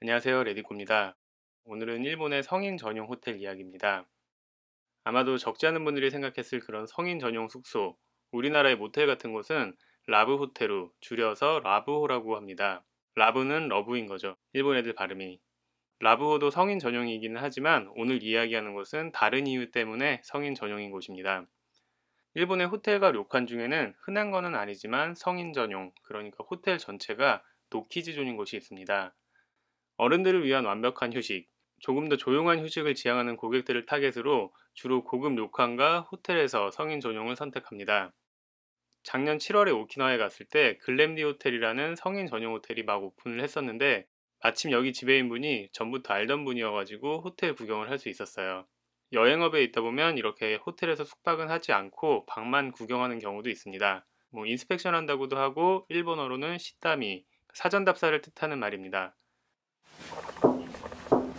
안녕하세요 레디코입니다. 오늘은 일본의 성인 전용 호텔 이야기입니다. 아마도 적지 않은 분들이 생각했을 그런 성인 전용 숙소, 우리나라의 모텔 같은 곳은 라브 호텔로 줄여서 라브호라고 합니다. 라브는 러브인 거죠. 일본 애들 발음이. 라브호도 성인 전용이기는 하지만 오늘 이야기하는 곳은 다른 이유 때문에 성인 전용인 곳입니다. 일본의 호텔과 료칸 중에는 흔한 거는 아니지만 성인 전용, 그러니까 호텔 전체가 노키즈존인 곳이 있습니다. 어른들을 위한 완벽한 휴식, 조금 더 조용한 휴식을 지향하는 고객들을 타겟으로 주로 고급 료칸과 호텔에서 성인 전용을 선택합니다. 작년 7월에 오키나와에 갔을 때글램디 호텔이라는 성인 전용 호텔이 막 오픈을 했었는데 마침 여기 지배인 분이 전부터 알던 분이어가지고 호텔 구경을 할 수 있었어요. 여행업에 있다 보면 이렇게 호텔에서 숙박은 하지 않고 방만 구경하는 경우도 있습니다. 뭐 인스펙션 한다고도 하고 일본어로는 시따미, 사전 답사를 뜻하는 말입니다.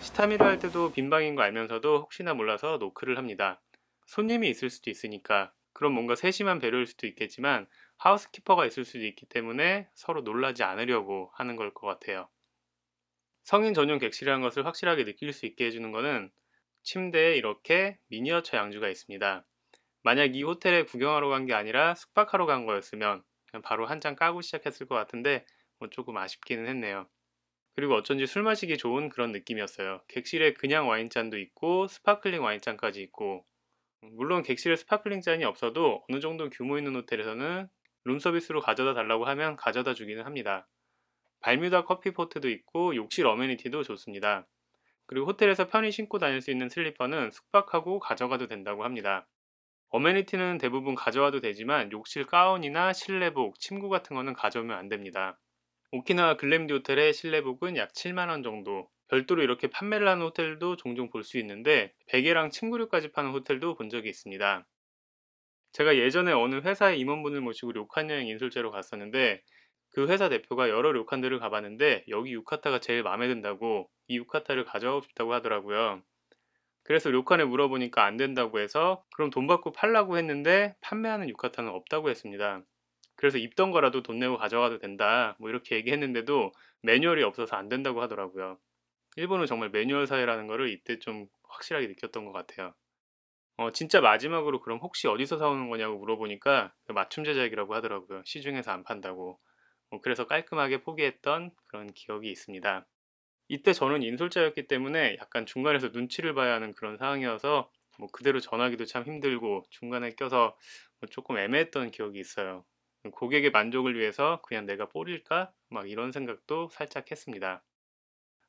시타미를 할 때도 빈방인 거 알면서도 혹시나 몰라서 노크를 합니다. 손님이 있을 수도 있으니까 그럼 뭔가 세심한 배려일 수도 있겠지만 하우스키퍼가 있을 수도 있기 때문에 서로 놀라지 않으려고 하는 걸 것 같아요. 성인 전용 객실이라는 것을 확실하게 느낄 수 있게 해주는 것은 침대에 이렇게 미니어처 양주가 있습니다. 만약 이 호텔에 구경하러 간 게 아니라 숙박하러 간 거였으면 바로 한 장 까고 시작했을 것 같은데 뭐 조금 아쉽기는 했네요. 그리고 어쩐지 술 마시기 좋은 그런 느낌이었어요. 객실에 그냥 와인잔도 있고 스파클링 와인잔까지 있고 물론 객실에 스파클링 잔이 없어도 어느 정도 규모 있는 호텔에서는 룸서비스로 가져다 달라고 하면 가져다 주기는 합니다. 발뮤다 커피포트도 있고 욕실 어메니티도 좋습니다. 그리고 호텔에서 편히 신고 다닐 수 있는 슬리퍼는 숙박하고 가져가도 된다고 합니다. 어메니티는 대부분 가져와도 되지만 욕실 가운이나 실내복, 침구 같은 거는 가져오면 안 됩니다. 오키나와 글램디 호텔의 실내복은 약 7만원 정도 별도로 이렇게 판매를 하는 호텔도 종종 볼 수 있는데 베개랑 침구류까지 파는 호텔도 본 적이 있습니다. 제가 예전에 어느 회사의 임원분을 모시고 료칸 여행 인솔제로 갔었는데 그 회사 대표가 여러 료칸들을 가봤는데 여기 유카타가 제일 마음에 든다고 이 유카타를 가져가고 싶다고 하더라고요. 그래서 료칸에 물어보니까 안 된다고 해서 그럼 돈 받고 팔라고 했는데 판매하는 유카타는 없다고 했습니다. 그래서 입던 거라도 돈 내고 가져가도 된다. 뭐 이렇게 얘기했는데도 매뉴얼이 없어서 안 된다고 하더라고요. 일본은 정말 매뉴얼 사회라는 거를 이때 좀 확실하게 느꼈던 것 같아요. 어, 진짜 마지막으로 그럼 혹시 어디서 사오는 거냐고 물어보니까 그 맞춤 제작이라고 하더라고요. 시중에서 안 판다고. 뭐 그래서 깔끔하게 포기했던 그런 기억이 있습니다. 이때 저는 인솔자였기 때문에 약간 중간에서 눈치를 봐야 하는 그런 상황이어서 뭐 그대로 전하기도참 힘들고 중간에 껴서 뭐 조금 애매했던 기억이 있어요. 고객의 만족을 위해서 그냥 내가 뿌릴까? 막 이런 생각도 살짝 했습니다.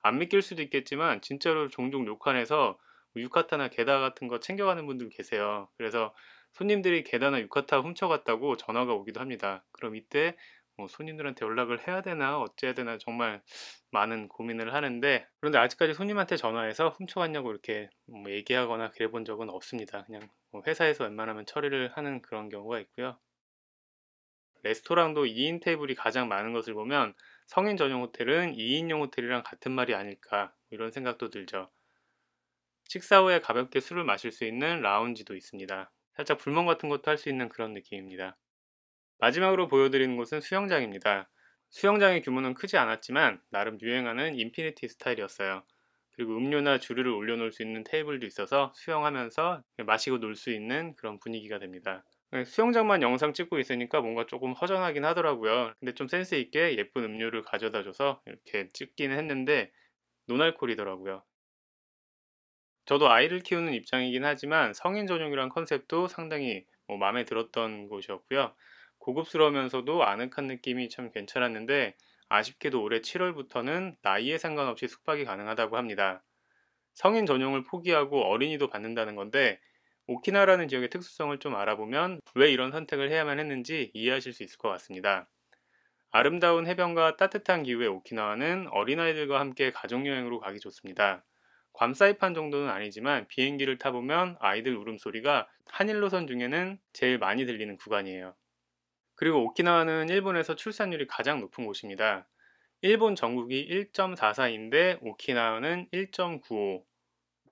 안 믿길 수도 있겠지만 진짜로 종종 요칸에서 유카타나 게다 같은 거 챙겨가는 분들 계세요. 그래서 손님들이 게다나 유카타 훔쳐갔다고 전화가 오기도 합니다. 그럼 이때 뭐 손님들한테 연락을 해야 되나 어찌해야 되나 정말 많은 고민을 하는데 그런데 아직까지 손님한테 전화해서 훔쳐갔냐고 이렇게 뭐 얘기하거나 그래 본 적은 없습니다. 그냥 뭐 회사에서 웬만하면 처리를 하는 그런 경우가 있고요. 레스토랑도 2인 테이블이 가장 많은 것을 보면 성인 전용 호텔은 2인용 호텔이랑 같은 말이 아닐까 뭐 이런 생각도 들죠. 식사 후에 가볍게 술을 마실 수 있는 라운지도 있습니다. 살짝 불멍 같은 것도 할 수 있는 그런 느낌입니다. 마지막으로 보여드리는 곳은 수영장입니다. 수영장의 규모는 크지 않았지만 나름 유행하는 인피니티 스타일이었어요. 그리고 음료나 주류를 올려놓을 수 있는 테이블도 있어서 수영하면서 마시고 놀 수 있는 그런 분위기가 됩니다. 네, 수영장만 영상 찍고 있으니까 뭔가 조금 허전하긴 하더라고요. 근데 좀 센스 있게 예쁜 음료를 가져다 줘서 이렇게 찍긴 했는데 노날콜이더라고요 저도 아이를 키우는 입장이긴 하지만 성인 전용이란 컨셉도 상당히 뭐 마음에 들었던 곳이었고요. 고급스러우면서도 아늑한 느낌이 참 괜찮았는데 아쉽게도 올해 7월부터는 나이에 상관없이 숙박이 가능하다고 합니다. 성인 전용을 포기하고 어린이도 받는다는 건데 오키나라는 지역의 특수성을 좀 알아보면 왜 이런 선택을 해야만 했는지 이해하실 수 있을 것 같습니다. 아름다운 해변과 따뜻한 기후의 오키나와는 어린아이들과 함께 가족여행으로 가기 좋습니다. 괌 사이판 정도는 아니지만 비행기를 타보면 아이들 울음소리가 한일로선 중에는 제일 많이 들리는 구간이에요. 그리고 오키나와는 일본에서 출산율이 가장 높은 곳입니다. 일본 전국이 1.44인데 오키나와는 1.95,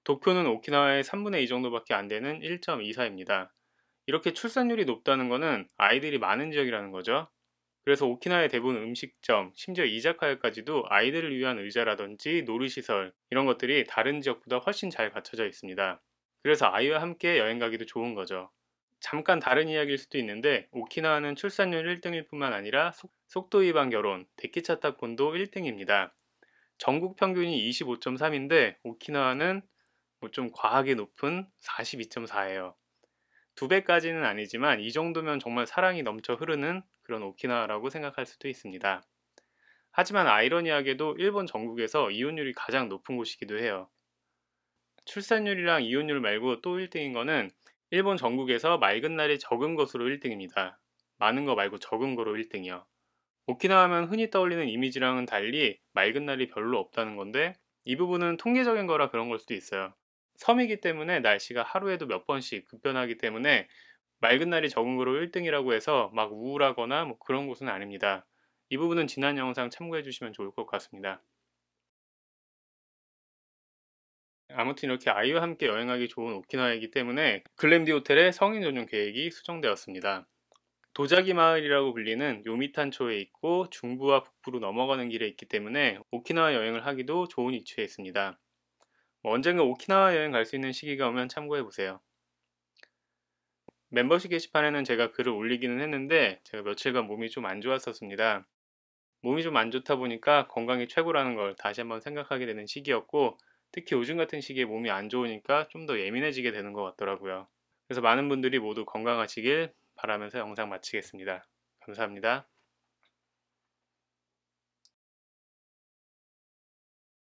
도쿄는 오키나와의 3분의 2 정도밖에 안 되는 1.24입니다. 이렇게 출산율이 높다는 것은 아이들이 많은 지역이라는 거죠. 그래서 오키나와의 대부분 음식점, 심지어 이자카야까지도 아이들을 위한 의자라든지 놀이시설 이런 것들이 다른 지역보다 훨씬 잘 갖춰져 있습니다. 그래서 아이와 함께 여행 가기도 좋은 거죠. 잠깐 다른 이야기일 수도 있는데 오키나와는 출산율 1등일 뿐만 아니라 속, 도 위반 결혼, 대기차 타본도 1등입니다. 전국 평균이 25.3인데 오키나와는 뭐좀 과하게 높은 42.4예요. 두 배까지는 아니지만 이 정도면 정말 사랑이 넘쳐 흐르는 그런 오키나와라고 생각할 수도 있습니다. 하지만 아이러니하게도 일본 전국에서 이혼율이 가장 높은 곳이기도 해요. 출산율이랑 이혼율 말고 또 1등인 거는 일본 전국에서 맑은 날이 적은 것으로 1등입니다. 많은 거 말고 적은 거로 1등이요. 오키나와 면 흔히 떠올리는 이미지랑은 달리 맑은 날이 별로 없다는 건데 이 부분은 통계적인 거라 그런 걸 수도 있어요. 섬이기 때문에 날씨가 하루에도 몇 번씩 급변하기 때문에 맑은 날이 적은 거로 1등이라고 해서 막 우울하거나 뭐 그런 곳은 아닙니다. 이 부분은 지난 영상 참고해 주시면 좋을 것 같습니다. 아무튼 이렇게 아이와 함께 여행하기 좋은 오키나와이기 때문에 글램디 호텔의 성인 전용 계획이 수정되었습니다. 도자기 마을이라고 불리는 요미탄초에 있고 중부와 북부로 넘어가는 길에 있기 때문에 오키나와 여행을 하기도 좋은 위치에 있습니다. 뭐 언젠가 오키나와 여행 갈 수 있는 시기가 오면 참고해 보세요. 멤버십 게시판에는 제가 글을 올리기는 했는데 제가 며칠간 몸이 좀 안 좋았었습니다. 몸이 좀 안 좋다 보니까 건강이 최고라는 걸 다시 한번 생각하게 되는 시기였고 특히 요즘 같은 시기에 몸이 안 좋으니까 좀 더 예민해지게 되는 것 같더라고요. 그래서 많은 분들이 모두 건강하시길 바라면서 영상 마치겠습니다. 감사합니다.